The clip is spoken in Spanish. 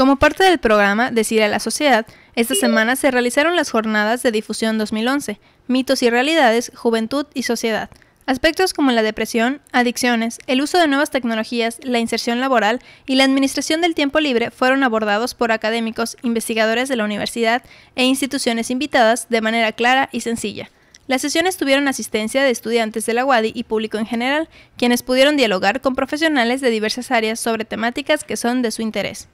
Como parte del programa Decir a la Sociedad, esta semana se realizaron las jornadas de difusión 2011, mitos y realidades, juventud y sociedad. Aspectos como la depresión, adicciones, el uso de nuevas tecnologías, la inserción laboral y la administración del tiempo libre fueron abordados por académicos, investigadores de la universidad e instituciones invitadas de manera clara y sencilla. Las sesiones tuvieron asistencia de estudiantes de la UADI y público en general, quienes pudieron dialogar con profesionales de diversas áreas sobre temáticas que son de su interés.